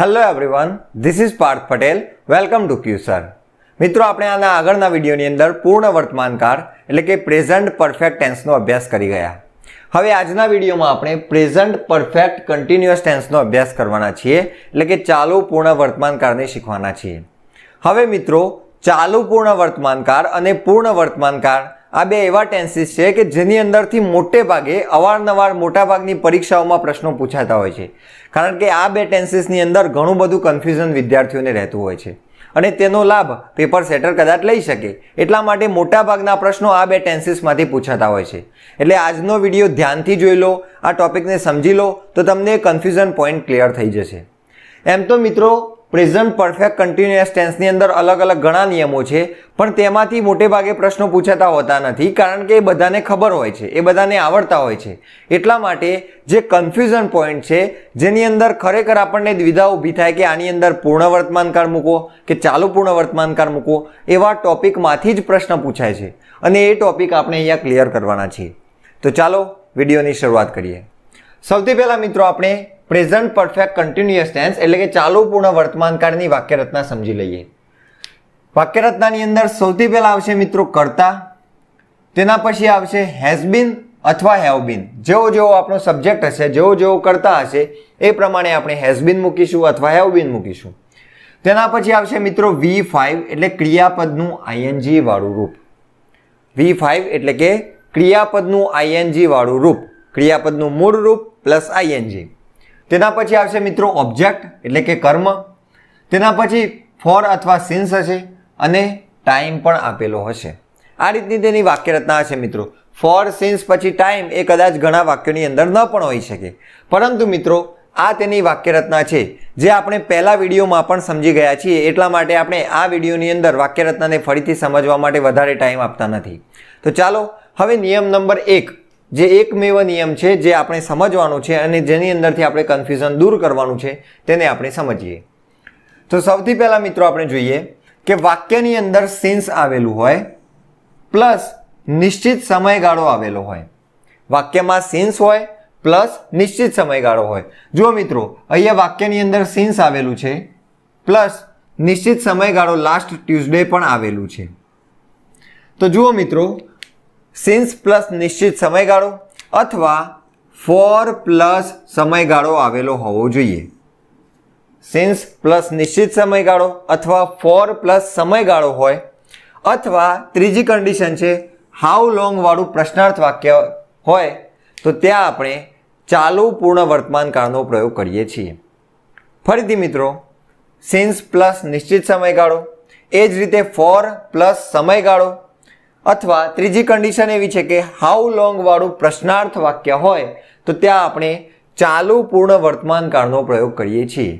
hello everyone this is Parth Patel welcome to sir મિત્રો આપણે આના આગળના વિડીયોની અંદર પૂર્ણ વર્તમાનકાળ એટલે કે પ્રેઝન્ટ પરફેક્ટ ટેન્સનો અભ્યાસ કરી ગયા હવે આજના વિડીયોમાં આપણે પ્રેઝન્ટ પરફેક્ટ કન્ટિન્યુઅસ ટેન્સનો અભ્યાસ કરવાના છીએ એટલે કે ચાલુ પૂર્ણ વર્તમાનકાળને શીખવાના છીએ હવે મિત્રો ચાલુ પૂર્ણ વર્તમાનકાળ અને પૂર્ણ વર્તમાનકાળ આ બે એવા ટેન્સીસ છે કે જેની અંદરથી મોટે ભાગે અવારનવાર મોટાભાગની પરીક્ષાઓમાં પ્રશ્નો પૂછાતા હોય છે કારણ કે આ બે ટેન્સીસની અંદર ઘણું બધું કન્ફ્યુઝન વિદ્યાર્થીઓને રહેતું હોય છે અને તેનો લાભ પેપર સેટર કદાચ લઈ શકે એટલા માટે મોટાભાગના પ્રશ્નો આ બે ટેન્સીસમાંથી પૂછાતા હોય છે એટલે આજનો વિડીયો ધ્યાનથી જોઈ લો આ ટોપિકને સમજી લો તો તમને કન્ફ્યુઝન પોઈન્ટ ક્લિયર થઈ જશે એમ તો મિત્રો પ્રેઝન્ટ પરફેક્ટ કન્ટિન્યુઅસ ટેન્સની અંદર અલગ અલગ ઘણા નિયમો છે પણ તેમાંથી મોટે ભાગે પ્રશ્નો પૂછાતા હોતા નથી કારણ કે એ બધાને ખબર હોય છે એ બધાને આવડતા હોય છે એટલા માટે જે કન્ફ્યુઝન પોઈન્ટ છે જેની અંદર ખરેખર આપણને દ્વિધા ઊભી થાય કે આની અંદર પૂર્ણ વર્તમાનકાળ મૂકો કે ચાલુ પૂર્ણ વર્તમાનકાળ મૂકો એવા ટોપિકમાંથી જ પ્રશ્ન પૂછાય છે અને એ ટોપિક આપણે અહીંયા ક્લિયર કરવાના છીએ તો ચાલો વિડીયોની શરૂઆત કરીએ સૌથી પહેલાં મિત્રો આપણે પ્રેઝન્ટ પરફેક્ટ કન્ટિન્યુઅસ ટેન્સ એટલે કે ચાલુ પૂર્ણ વર્તમાનકાળની વાક્યરચના સમજી લઈએ વાક્યરચનાની અંદર સૌથી પહેલાં આવશે મિત્રો કરતા તેના પછી આવશે હેઝ બીન અથવા હેવ બીન જેવો જેવો આપણો સબ્જેક્ટ હશે જેવો જેવો કરતા હશે એ પ્રમાણે આપણે હેઝ બીન મૂકીશું અથવા હેવ બીન મૂકીશું તેના પછી આવશે મિત્રો વી ફાઇવ એટલે ક્રિયાપદનું આઈએનજી વાળું રૂપ વી ફાઇવ એટલે કે ક્રિયાપદનું આઈએનજી વાળું રૂપ ક્રિયાપદનું મૂળ રૂપ પ્લસ આઈએનજી તેના પછી આવશે મિત્રો ઓબ્જેક્ટ એટલે કે કર્મ તેના પછી ફોર અથવા સિન્સ હશે અને ટાઈમ પણ આપેલો હશે આ રીતની તેની વાક્યરચના હશે મિત્રો ફોર સિન્સ પછી ટાઈમ એ કદાચ ઘણા વાક્યોની અંદર ન પણ હોઈ શકે પરંતુ મિત્રો આ તેની વાક્યરચના છે જે આપણે પહેલા વિડીયોમાં પણ સમજી ગયા છીએ એટલા માટે આપણે આ વિડીયોની અંદર વાક્યરચનાને ફરીથી સમજવા માટે વધારે ટાઈમ આપતા નથી તો ચાલો હવે નિયમ નંબર એક જે એકમેવ નિયમ છે જે આપણે સમજવાનો છે અને જેની અંદરથી આપણે કન્ફ્યુઝન દૂર કરવાનું છે તેને આપણે સમજીએ તો સૌથી પહેલાં મિત્રો આપણે જોઈએ કે વાક્યની અંદર સિન્સ આવેલું હોય પ્લસ નિશ્ચિત સમયગાળો આવેલો હોય વાક્યમાં સિન્સ હોય પ્લસ નિશ્ચિત સમયગાળો હોય જુઓ મિત્રો અહીંયા વાક્યની અંદર સિન્સ આવેલું છે પ્લસ નિશ્ચિત સમયગાળો લાસ્ટ ટ્યુઝડે પણ આવેલું છે તો જુઓ મિત્રો સિન્સ પ્લસ નિશ્ચિત સમયગાળો અથવા ફોર પ્લસ સમયગાળો આવેલો હોવો જોઈએ સિન્સ પ્લસ નિશ્ચિત સમયગાળો અથવા ફોર પ્લસ સમયગાળો હોય અથવા ત્રીજી કન્ડિશન છે હાઉ લોંગવાળું પ્રશ્નાર્થ વાક્ય હોય તો ત્યાં આપણે ચાલુ પૂર્ણ વર્તમાનકાળનો પ્રયોગ કરીએ છીએ ફરીથી મિત્રો સિન્સ પ્લસ નિશ્ચિત સમયગાળો એ જ રીતે ફોર પ્લસ સમયગાળો અથવા ત્રીજી કન્ડિશન એવી છે કે હાઉ લોંગ વાળું પ્રશ્નાર્થ વાક્ય હોય તો ત્યાં આપણે ચાલુ પૂર્ણ વર્તમાન કાળનો પ્રયોગ કરીએ છીએ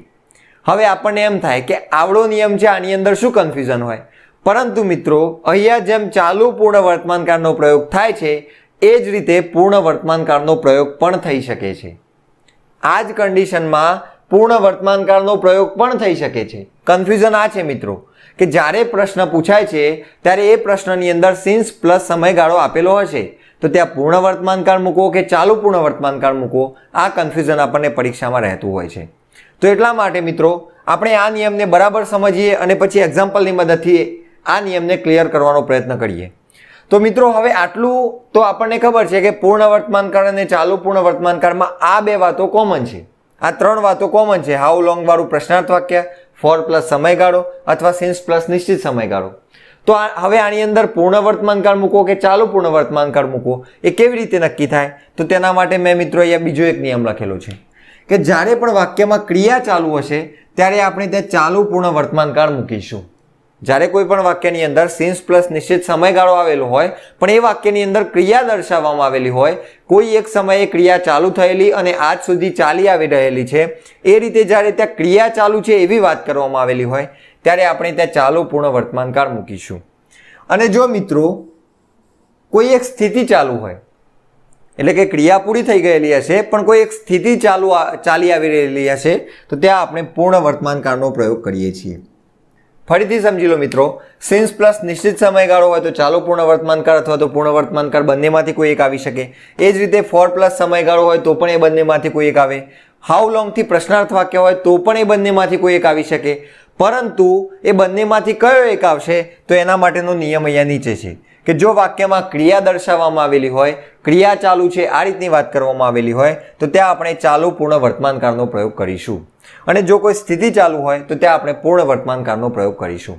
હવે આપણને એમ થાય કે આવડો નિયમ છે આની અંદર શું કન્ફ્યુઝન હોય પરંતુ મિત્રો અહીંયા જેમ ચાલુ પૂર્ણ વર્તમાન કાળનો પ્રયોગ થાય છે એ જ રીતે પૂર્ણ વર્તમાન કાળનો પ્રયોગ પણ થઈ શકે છે આ જ કન્ડિશનમાં પૂર્ણ વર્તમાન કાળનો પ્રયોગ પણ થઈ શકે છે કન્ફ્યુઝન આ છે મિત્રો કે જ્યારે પ્રશ્ન પૂછાય છે ત્યારે એ પ્રશ્નની અંદર સિન્સ પ્લસ સમયગાળો આપેલો હશે તો ત્યાં પૂર્ણ વર્તમાનકાળ મૂકવો કે ચાલુ પૂર્ણ વર્તમાનકાળ મૂકવો આ કન્ફ્યુઝન આપણને પરીક્ષામાં રહેતું હોય છે તો એટલા માટે મિત્રો આપણે આ નિયમને બરાબર સમજીએ અને પછી એક્ઝામ્પલની મદદથી આ નિયમને ક્લિયર કરવાનો પ્રયત્ન કરીએ તો મિત્રો હવે આટલું તો આપણને ખબર છે કે પૂર્ણ વર્તમાનકાળ અને ચાલુ પૂર્ણ વર્તમાનકાળમાં આ બે વાતો કોમન છે આ ત્રણ વાતો કોમન છે હાઉ લોંગ વાળું પ્રશ્નાર્થ વાક્ય ફોર પ્લસ સમયગાળો અથવા સિન્સ પ્લસ નિશ્ચિત સમયગાળો તો હવે આની અંદર પૂર્ણ વર્તમાનકાળ મૂકવો કે ચાલુ પૂર્ણ વર્તમાનકાળ મૂકવો એ કેવી રીતે નક્કી થાય તો તેના માટે મેં મિત્રો અહીંયા બીજો એક નિયમ લખેલો છે કે જ્યારે પણ વાક્યમાં ક્રિયા ચાલુ હશે ત્યારે આપણે ત્યાં ચાલુ પૂર્ણ વર્તમાનકાળ મૂકીશું જ્યારે કોઈ પણ વાક્યની અંદર સિન્સ પ્લસ નિશ્ચિત સમયગાળો આવેલો હોય પણ એ વાક્યની અંદર ક્રિયા દર્શાવવામાં આવેલી હોય કોઈ એક સમયે ક્રિયા ચાલુ થયેલી અને આજ સુધી ચાલી આવી રહેલી છે એ રીતે જ્યારે ત્યાં ક્રિયા ચાલુ છે એવી વાત કરવામાં આવેલી હોય ત્યારે આપણે ત્યાં ચાલુ પૂર્ણ વર્તમાનકાળ મૂકીશું અને જો મિત્રો કોઈ એક સ્થિતિ ચાલુ હોય એટલે કે ક્રિયા પૂરી થઈ ગયેલી હશે પણ કોઈ એક સ્થિતિ ચાલુ ચાલી આવી રહેલી હશે તો ત્યાં આપણે પૂર્ણ વર્તમાનકાળનો પ્રયોગ કરીએ છીએ ફરીથી સમજી લો મિત્રો સિન્સ પ્લસ નિશ્ચિત સમયગાળો હોય તો ચાલુ પૂર્ણ વર્તમાનકાળ અથવા તો પૂર્ણ વર્તમાનકાર બંનેમાંથી કોઈ એક આવી શકે એ જ રીતે ફોર પ્લસ સમયગાળો હોય તો પણ એ બંનેમાંથી કોઈ એક આવે હાઉ લોંગથી પ્રશ્નાર્થ વાક્ય હોય તો પણ એ બંનેમાંથી કોઈ એક આવી શકે પરંતુ એ બંનેમાંથી કયો એક આવશે તો એના માટેનો નિયમ અહીંયા નીચે છે કે જો વાક્યમાં ક્રિયા દર્શાવવામાં આવેલી હોય ક્રિયા ચાલુ છે આ રીતની વાત કરવામાં આવેલી હોય તો ત્યાં આપણે ચાલુ પૂર્ણ વર્તમાનકાળનો પ્રયોગ કરીશું અને જો કોઈ સ્થિતિ ચાલુ હોય તો ત્યાં આપણે પૂર્ણ વર્તમાનકાળનો પ્રયોગ કરીશું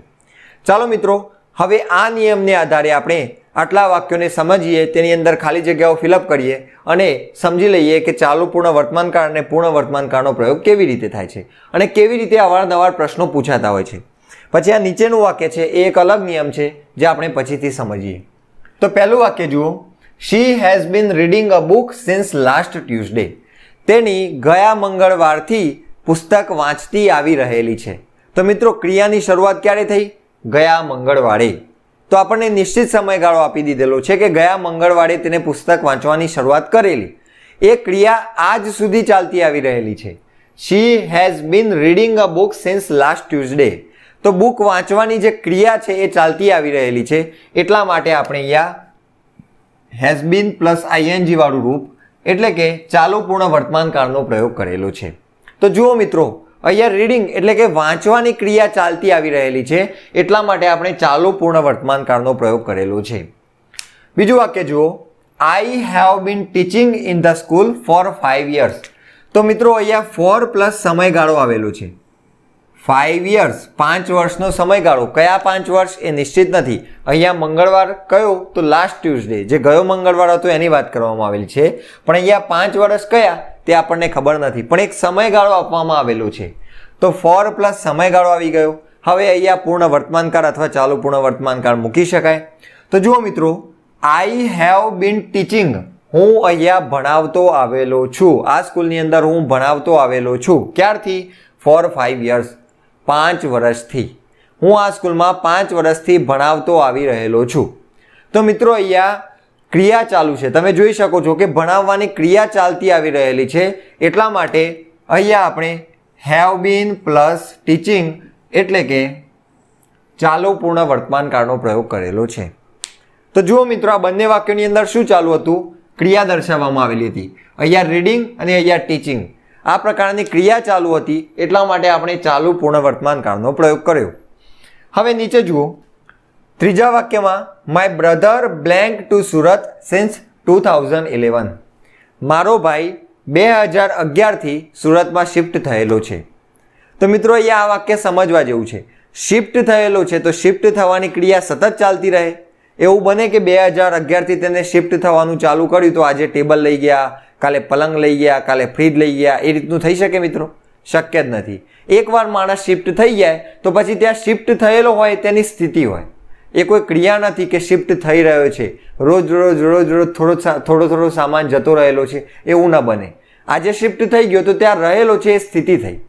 ચાલો મિત્રો હવે આ નિયમને આધારે આપણે આટલા વાક્યોને સમજીએ તેની અંદર ખાલી જગ્યાઓ ફિલઅપ કરીએ અને સમજી લઈએ કે ચાલુ પૂર્ણ વર્તમાનકાળ અને પૂર્ણ વર્તમાનકાળનો પ્રયોગ કેવી રીતે થાય છે અને કેવી રીતે અવારનવાર પ્રશ્નો પૂછાતા હોય છે પછી આ નીચેનું વાક્ય છે એ એક અલગ નિયમ છે જે આપણે પછીથી સમજીએ તો પહેલું વાક્ય જુઓ she has been reading a book since last Tuesday તેની ગયા મંગળવારથી પુસ્તક વાંચતી આવી રહેલી છે તો મિત્રો ક્રિયાની શરૂઆત ક્યારે થઈ ગયા મંગળવારે તો આપણને નિશ્ચિત સમયગાળો આપી દીધેલો છે કે ગયા મંગળવારે તેને પુસ્તક વાંચવાની શરૂઆત કરેલી એ ક્રિયા આજ સુધી ચાલતી આવી રહેલી છે she has been reading a book since last Tuesday તો બુક વાંચવાની જે ક્રિયા છે એ ચાલતી આવી રહેલી છે એટલા માટે આપણે અહીંયા હેઝ બીન પ્લસ આઈએનજી વાળું રૂપ એટલે કે ચાલુ પૂર્ણ કાળનો પ્રયોગ કરેલો છે તો જુઓ મિત્રો અહીંયા રીડિંગ એટલે કે વાંચવાની ક્રિયા ચાલતી આવી રહેલી છે એટલા માટે આપણે ચાલુ પૂર્ણ વર્તમાન કાળનો પ્રયોગ કરેલો છે બીજું વાક્ય જુઓ I have been teaching in the school for five years તો મિત્રો અહીંયા ફોર પ્લસ સમયગાળો આવેલો છે ફાઇવ યર્સ પાંચ વર્ષનો સમયગાળો કયા પાંચ વર્ષ એ નિશ્ચિત નથી અહીંયા મંગળવાર કયો તો લાસ્ટ ટ્યુઝડે જે ગયો મંગળવાર હતો એની વાત કરવામાં આવેલી છે પણ અહીંયા પાંચ વર્ષ કયા તે આપણને ખબર નથી પણ એક સમયગાળો આપવામાં આવેલો છે તો ફોર પ્લસ સમયગાળો આવી ગયો હવે અહીંયા પૂર્ણ વર્તમાનકાળ અથવા ચાલુ પૂર્ણ વર્તમાનકાળ મૂકી શકાય તો જુઓ મિત્રો આઈ હેવ બીન ટીચિંગ હું અહીંયા ભણાવતો આવેલો છું આ સ્કૂલની અંદર હું ભણાવતો આવેલો છું ક્યારથી ફોર ફાઇવ યર્સ પાંચ વર્ષથી હું આ સ્કૂલમાં પાંચ વર્ષથી ભણાવતો આવી રહેલો છું તો મિત્રો અહીંયા ક્રિયા ચાલુ છે તમે જોઈ શકો છો કે ભણાવવાની ક્રિયા ચાલતી આવી રહેલી છે એટલા માટે અહીંયા આપણે હેવ બીન પ્લસ ટીચિંગ એટલે કે ચાલુ પૂર્ણ વર્તમાન કાળનો પ્રયોગ કરેલો છે તો જુઓ મિત્રો આ બંને વાક્યોની અંદર શું ચાલુ હતું ક્રિયા દર્શાવવામાં આવેલી હતી અહીંયા રીડિંગ અને અહીંયા ટીચિંગ આ પ્રકારની ક્રિયા ચાલુ હતી એટલા માટે આપણે ચાલુ પૂર્ણ વર્તમાન કાળનો પ્રયોગ કર્યો હવે નીચે જુઓ ત્રીજા વાક્યમાં my brother blank to Surat since two thousand eleven મારો ભાઈ બે હજાર અગિયારથી સુરતમાં શિફ્ટ થયેલો છે તો મિત્રો અહીંયા આ વાક્ય સમજવા જેવું છે શિફ્ટ થયેલો છે તો શિફ્ટ થવાની ક્રિયા સતત ચાલતી રહે એવું બને કે બે હજાર અગિયારથી તેને શિફ્ટ થવાનું ચાલુ કર્યું તો આજે ટેબલ લઈ ગયા કાલે પલંગ લઈ ગયા કાલે ફ્રીજ લઈ ગયા એ રીતનું થઈ શકે મિત્રો શક્ય જ નથી એકવાર માણસ શિફ્ટ થઈ જાય તો પછી ત્યાં શિફ્ટ થયેલો હોય તેની સ્થિતિ હોય એ કોઈ ક્રિયા નથી કે શિફ્ટ થઈ રહ્યો છે રોજ રોજ રોજ રોજ થોડો થોડો થોડો સામાન જતો રહેલો છે એવું ન બને આજે શિફ્ટ થઈ ગયો તો ત્યાં રહેલો છે એ સ્થિતિ થઈ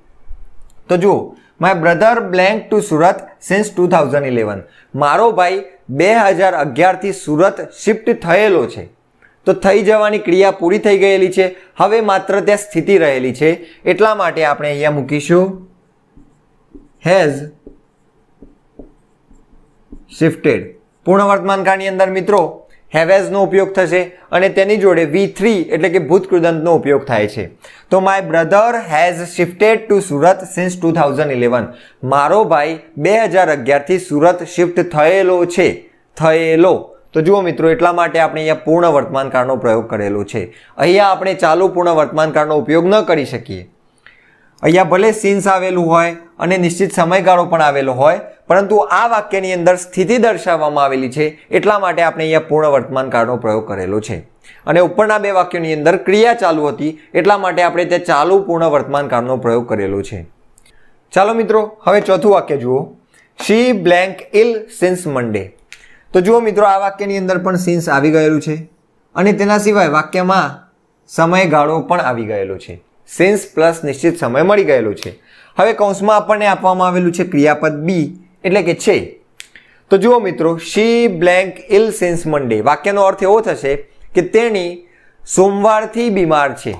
તો જુઓ my brother blank to Surat since two thousand eleven મારો ભાઈ બે હજાર અગિયારથી સુરત શિફ્ટ થયેલો છે તો થઈ જવાની ક્રિયા પૂરી થઈ ગયેલી છે હવે માત્ર ત્યાં સ્થિતિ રહેલી છે એટલા માટે આપણે અહીંયા મૂકીશું હેઝ શિફ્ટેડ પૂર્ણ વર્તમાન કાળની અંદર મિત્રો હેવેઝનો ઉપયોગ થશે અને તેની જોડે વી થ્રી એટલે કે ભૂતકૃદંતનો ઉપયોગ થાય છે તો my brother has shifted to Surat since two thousand eleven મારો ભાઈ બે હજાર અગિયારથી સુરત શિફ્ટ થયેલો છે થયેલો તો જુઓ મિત્રો એટલા માટે આપણે અહીંયા પૂર્ણ વર્તમાન કાળનો પ્રયોગ કરેલો છે અહીંયા આપણે ચાલુ પૂર્ણ વર્તમાન કાળનો ઉપયોગ ન કરી શકીએ અહીંયા ભલે સીન્સ આવેલું હોય અને નિશ્ચિત સમયગાળો પણ આવેલો હોય પરંતુ આ વાક્યની અંદર સ્થિતિ દર્શાવવામાં આવેલી છે એટલા માટે આપણે અહીંયા પૂર્ણ વર્તમાન કાળનો પ્રયોગ કરેલો છે અને ઉપરના બે વાક્યોની અંદર ક્રિયા ચાલુ હતી એટલા માટે આપણે ત્યાં ચાલુ પૂર્ણ વર્તમાન કાળનો પ્રયોગ કરેલો છે ચાલો મિત્રો હવે ચોથું વાક્ય જુઓ શી બ્લેન્ક ઇલ સિન્સ મંડે તો જુઓ મિત્રો આ વાક્યની અંદર પણ સિન્સ આવી ગયેલું છે અને તેના સિવાય વાક્યમાં સમયગાળો પણ આવી ગયેલો છે સેન્સ પ્લસ નિશ્ચિત સમય મળી ગયેલું છે હવે કૌંસમાં આપણને આપવામાં આવેલું છે ક્રિયાપદ બી એટલે કે છે તો જુઓ મિત્રો શી બ્લેન્ક ઇલ સિન્સ મંડે વાક્યનો અર્થ એવો થશે કે તેણી સોમવારથી બીમાર છે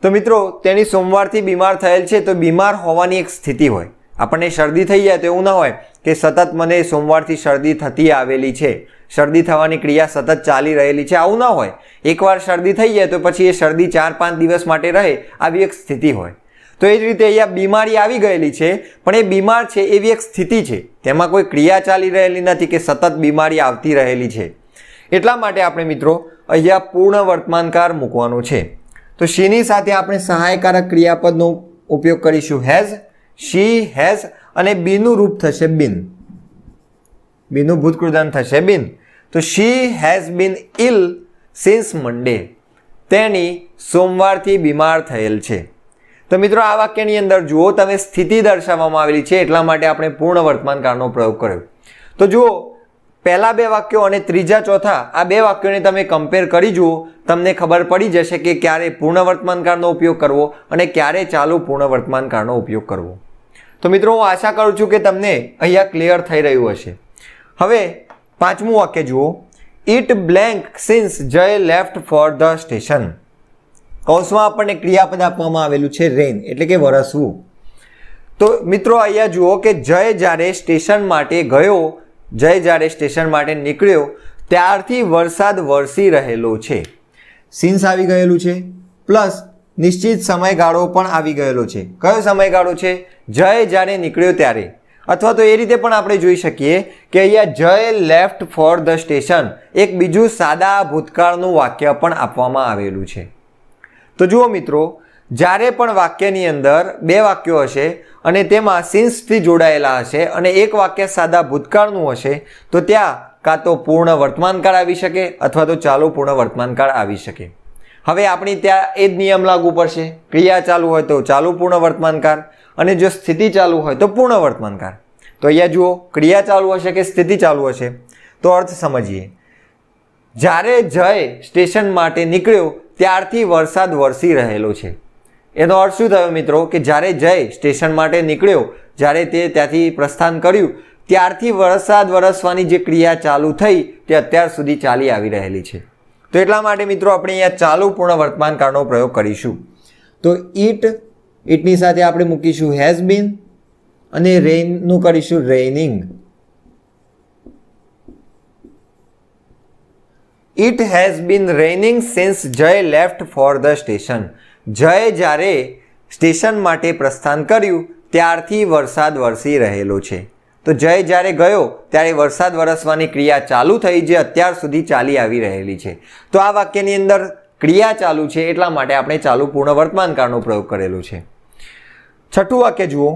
તો મિત્રો તેણી સોમવારથી બીમાર થયેલ છે તો બીમાર હોવાની એક સ્થિતિ હોય આપણને શરદી થઈ જાય તો એવું ના હોય કે સતત મને સોમવારથી શરદી થતી આવેલી છે શરદી થવાની ક્રિયા સતત ચાલી રહેલી છે આવું ના હોય એકવાર શરદી થઈ જાય તો પછી એ શરદી ચાર પાંચ દિવસ માટે રહે આવી એક સ્થિતિ હોય તો એ જ રીતે અહીંયા બીમારી આવી ગયેલી છે પણ એ બીમાર છે એવી એક સ્થિતિ છે તેમાં કોઈ ક્રિયા ચાલી રહેલી નથી કે સતત બીમારી આવતી રહેલી છે એટલા માટે આપણે મિત્રો અહીંયા પૂર્ણ વર્તમાનકાર મૂકવાનો છે તો શીની સાથે આપણે સહાયકારક ક્રિયાપદનો ઉપયોગ કરીશું હેઝ શી હેઝ અને બીનું રૂપ થશે બિન બીનું ભૂતકૃદાન થશે બિન તો શી હેઝ બીન ઇલ સિન્સ મંડે તેણી સોમવારથી બીમાર થયેલ છે તો મિત્રો આ વાક્યની અંદર જુઓ તમે સ્થિતિ દર્શાવવામાં આવેલી છે એટલા માટે આપણે પૂર્ણ વર્તમાનકાળનો પ્રયોગ કર્યો તો જુઓ પહેલાં બે વાક્યો અને ત્રીજા ચોથા આ બે વાક્યોને તમે કમ્પેર કરી જુઓ તમને ખબર પડી જશે કે ક્યારે પૂર્ણ વર્તમાનકાળનો ઉપયોગ કરવો અને ક્યારે ચાલુ પૂર્ણ વર્તમાનકાળનો ઉપયોગ કરવો તો મિત્રો હું આશા કરું છું કે તમને અહીંયા ક્લિયર થઈ રહ્યું હશે હવે પાંચમું વાક્ય જુઓ it blank since Jay left for the station કૌંસમાં આપણને ક્રિયાપદ આપવામાં આવેલું છે રેન એટલે કે વરસવું તો મિત્રો અહીંયા જુઓ કે જય જ્યારે સ્ટેશન માટે ગયો જય જ્યારે સ્ટેશન માટે નીકળ્યો ત્યારથી વરસાદ વરસી રહેલો છે સિન્સ આવી ગયેલું છે પ્લસ નિશ્ચિત સમયગાળો પણ આવી ગયેલો છે કયો સમયગાળો છે જય જ્યારે નીકળ્યો ત્યારે અથવા તો એ રીતે પણ આપણે જોઈ શકીએ કે અહીંયા જય લેફ્ટ ફોર ધ સ્ટેશન એક બીજું સાદા ભૂતકાળનું વાક્ય પણ આપવામાં આવેલું છે તો જુઓ મિત્રો જ્યારે પણ વાક્યની અંદર બે વાક્યો હશે અને તેમાં સિન્સથી જોડાયેલા હશે અને એક વાક્ય સાદા ભૂતકાળનું હશે તો ત્યાં કાં તો પૂર્ણ વર્તમાનકાળ આવી શકે અથવા તો ચાલુ પૂર્ણ વર્તમાનકાળ આવી શકે હવે આપણી ત્યાં એ જ નિયમ લાગુ પડશે ક્રિયા ચાલુ હોય તો ચાલુ પૂર્ણ વર્તમાનકાર અને જો સ્થિતિ ચાલુ હોય તો પૂર્ણ વર્તમાનકાળ તો અહીંયા જુઓ ક્રિયા ચાલુ હશે કે સ્થિતિ ચાલુ હશે તો અર્થ સમજીએ જ્યારે જય સ્ટેશન માટે નીકળ્યો ત્યારથી વરસાદ વરસી રહેલો છે એનો અર્થ શું થયો મિત્રો કે જ્યારે જય સ્ટેશન માટે નીકળ્યો જ્યારે તે ત્યાંથી પ્રસ્થાન કર્યું ત્યારથી વરસાદ વરસવાની જે ક્રિયા ચાલુ થઈ તે અત્યાર સુધી ચાલી આવી રહેલી છે તો એટલા માટે મિત્રો આપણે અહીંયા ચાલુ પૂર્ણ વર્તમાન કાળનો પ્રયોગ કરીશું તો ઈટ ઈટની સાથે આપણે મૂકીશું હેઝ બીન અને રેઇનનું કરીશું raining it has been raining since Jay left for the station Jay જ્યારે સ્ટેશન માટે પ્રસ્થાન કર્યું ત્યારથી વરસાદ વરસી રહેલો છે તો જય જ્યારે ગયો ત્યારે વરસાદ વરસવાની ક્રિયા ચાલુ થઈ જે અત્યાર સુધી ચાલી આવી રહેલી છે તો આ વાક્યની અંદર ક્રિયા ચાલુ છે એટલા માટે આપણે ચાલુ પૂર્ણ વર્તમાન વર્તમાનકાળનો પ્રયોગ કરેલો છે છઠ્ઠું વાક્ય જુઓ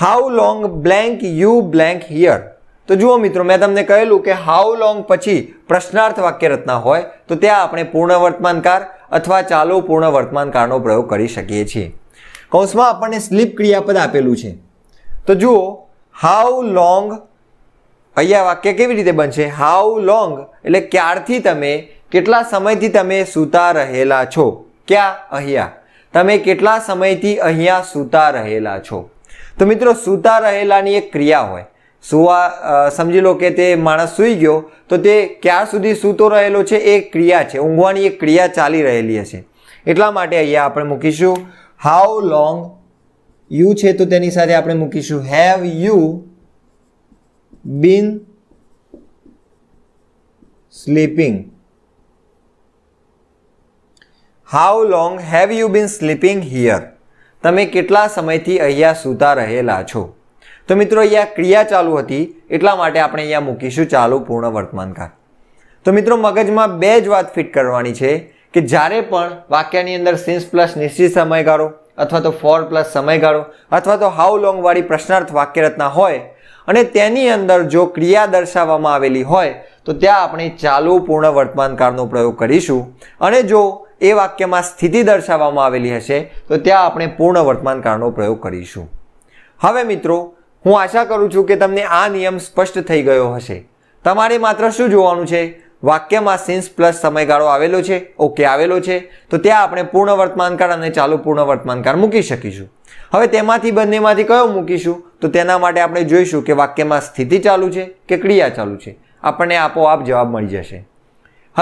how long blank you blank here તો જુઓ મિત્રો મેં તમને કહેલું કે હાઉ લોંગ પછી પ્રશ્નાર્થ વાક્ય રચના હોય તો ત્યાં આપણે પૂર્ણ વર્તમાનકાર અથવા ચાલુ પૂર્ણ વર્તમાનકાળનો પ્રયોગ કરી શકીએ છીએ કૌંસમાં આપણને સ્લીપ ક્રિયાપદ આપેલું છે તો જુઓ હાઉ લોંગ અહીંયા વાક્ય કેવી રીતે બનશે હાઉ લોંગ એટલે ક્યારથી તમે કેટલા સમયથી તમે સૂતા રહેલા છો ક્યાં અહીંયા તમે કેટલા સમયથી અહીંયા સૂતા રહેલા છો તો મિત્રો સૂતા રહેલાની એક ક્રિયા હોય સુવા સમજી લો કે તે માણસ સૂઈ ગયો તો તે ક્યાં સુધી સૂતો રહેલો છે એ ક્રિયા છે ઊંઘવાની એક ક્રિયા ચાલી રહેલી હશે એટલા માટે અહીંયા આપણે મૂકીશું હાઉ લોંગ યુ છે તો તેની સાથે આપણે મૂકીશું have you been sleeping how long have you been sleeping here તમે કેટલા સમયથી અહીંયા સૂતા રહેલા છો તો મિત્રો અહીંયા ક્રિયા ચાલુ હતી એટલા માટે આપણે અહીંયા મૂકીશું ચાલુ પૂર્ણ વર્તમાનકાળ તો મિત્રો મગજમાં બે જ વાત ફિટ કરવાની છે કે જ્યારે પણ વાક્યની અંદર સિન્સ પ્લસ નિશ્ચિત સમય સમયગાળો અથવા તો ફોર પ્લસ સમયગાળો અથવા તો હાઉ લોંગવાળી પ્રશ્નાર્થ વાક્યરચના હોય અને તેની અંદર જો ક્રિયા દર્શાવવામાં આવેલી હોય તો ત્યાં આપણે ચાલુ પૂર્ણ વર્તમાનકાળનો પ્રયોગ કરીશું અને જો એ વાક્યમાં સ્થિતિ દર્શાવવામાં આવેલી હશે તો ત્યાં આપણે પૂર્ણ વર્તમાનકાળનો પ્રયોગ કરીશું હવે મિત્રો હું આશા કરું છું કે તમને આ નિયમ સ્પષ્ટ થઈ ગયો હશે તમારે માત્ર શું જોવાનું છે વાક્યમાં સિન્સ પ્લસ સમયગાળો આવેલો છે ઓકે આવેલો છે તો ત્યાં આપણે પૂર્ણ વર્તમાનકાળ અને ચાલુ પૂર્ણ વર્તમાનકાળ મૂકી શકીશું હવે તેમાંથી બંનેમાંથી કયો મૂકીશું તો તેના માટે આપણે જોઈશું કે વાક્યમાં સ્થિતિ ચાલુ છે કે ક્રિયા ચાલુ છે આપણને આપોઆપ જવાબ મળી જશે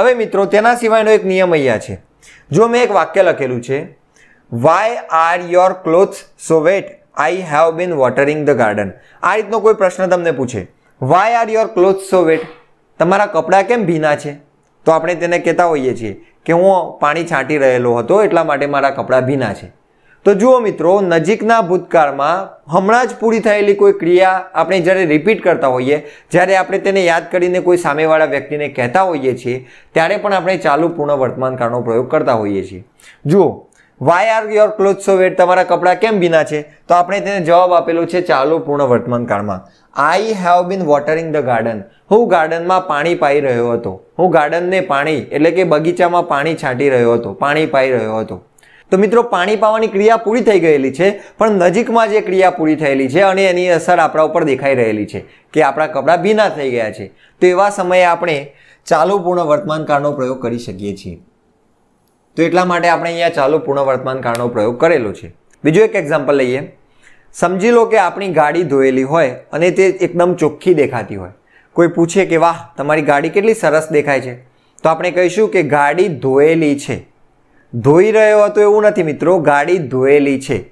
હવે મિત્રો તેના સિવાયનો એક નિયમ અહીંયા છે જો મેં એક વાક્ય લખેલું છે why are your clothes so wet I have been watering the garden આ રીતનો કોઈ પ્રશ્ન તમને પૂછે why are your clothes so wet તમારા કપડાં કેમ ભીના છે તો આપણે તેને કહેતા હોઈએ છીએ કે હું પાણી છાંટી રહેલો હતો એટલા માટે મારા કપડાં ભીના છે તો જુઓ મિત્રો નજીકના ભૂતકાળમાં હમણાં જ પૂરી થયેલી કોઈ ક્રિયા આપણે જ્યારે રિપીટ કરતા હોઈએ જ્યારે આપણે તેને યાદ કરીને કોઈ સામેવાળા વ્યક્તિને કહેતા હોઈએ છીએ ત્યારે પણ આપણે ચાલુ પૂર્ણ વર્તમાન વર્તમાનકાળનો પ્રયોગ કરતા હોઈએ છીએ જુઓ why are your cloth so wet તમારા કપડાં કેમ ભીના છે તો આપણે તેને જવાબ આપેલો છે ચાલુ પૂર્ણ વર્તમાન કાળમાં I have been watering the garden હું ગાર્ડનમાં પાણી પાઈ રહ્યો હતો હું ગાર્ડનને પાણી એટલે કે બગીચામાં પાણી છાંટી રહ્યો હતો પાણી પાઈ રહ્યો હતો તો મિત્રો પાણી પાવાની ક્રિયા પૂરી થઈ ગયેલી છે પણ નજીકમાં જે ક્રિયા પૂરી થયેલી છે અને એની અસર આપણા ઉપર દેખાઈ રહેલી છે કે આપણા કપડાં ભીના થઈ ગયા છે તો એવા સમયે આપણે ચાલુ પૂર્ણ વર્તમાન કાળનો પ્રયોગ કરી શકીએ છીએ તો એટલા માટે આપણે અહીંયા ચાલુ પૂર્ણ વર્તમાન કાળનો પ્રયોગ કરેલો છે બીજું એક એક્ઝામ્પલ લઈએ સમજી લો કે આપણી ગાડી ધોયેલી હોય અને તે એકદમ ચોખ્ખી દેખાતી હોય કોઈ પૂછે કે વાહ તમારી ગાડી કેટલી સરસ દેખાય છે તો આપણે કહીશું કે ગાડી ધોયેલી છે ધોઈ રહ્યો હતો એવું નથી મિત્રો ગાડી ધોયેલી છે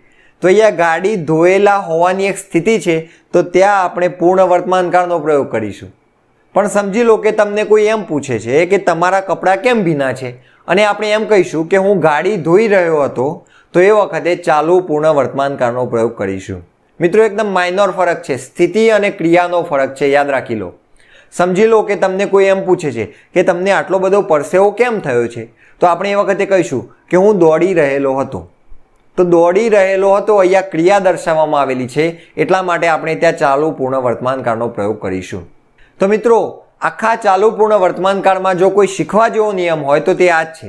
તો અહીંયા ગાડી ધોયેલા હોવાની એક સ્થિતિ છે તો ત્યાં આપણે પૂર્ણ વર્તમાન કાળનો પ્રયોગ કરીશું પણ સમજી લો કે તમને કોઈ એમ પૂછે છે કે તમારા કપડાં કેમ ભીના છે અને આપણે એમ કહીશું કે હું ગાડી ધોઈ રહ્યો હતો તો એ વખતે ચાલુ પૂર્ણ વર્તમાન વર્તમાનકાળનો પ્રયોગ કરીશું મિત્રો એકદમ માઇનોર ફરક છે સ્થિતિ અને ક્રિયાનો ફરક છે યાદ રાખી લો સમજી લો કે તમને કોઈ એમ પૂછે છે કે તમને આટલો બધો પરસેવો કેમ થયો છે તો આપણે એ વખતે કહીશું કે હું દોડી રહેલો હતો તો દોડી રહેલો હતો અહીંયા ક્રિયા દર્શાવવામાં આવેલી છે એટલા માટે આપણે ત્યાં ચાલુ પૂર્ણ વર્તમાન વર્તમાનકાળનો પ્રયોગ કરીશું તો મિત્રો આખા ચાલુ પૂર્ણ વર્તમાનકાળમાં જો કોઈ શીખવા જેવો નિયમ હોય તો તે આ જ છે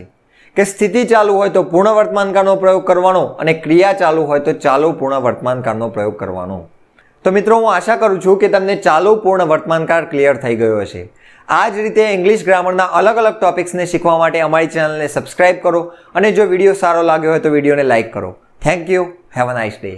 કે સ્થિતિ ચાલુ હોય તો પૂર્ણ વર્તમાનકાળનો પ્રયોગ કરવાનો અને ક્રિયા ચાલુ હોય તો ચાલુ પૂર્ણ વર્તમાનકાળનો પ્રયોગ કરવાનો તો મિત્રો હું આશા કરું છું કે તમને ચાલુ પૂર્ણ વર્તમાનકાળ ક્લિયર થઈ ગયો હશે આ જ રીતે ઇંગ્લિશ ગ્રામરના અલગ અલગ ટોપિક્સને શીખવા માટે અમારી ચેનલને સબસ્ક્રાઈબ કરો અને જો વિડીયો સારો લાગ્યો હોય તો વિડીયોને લાઇક કરો thank you have a nice day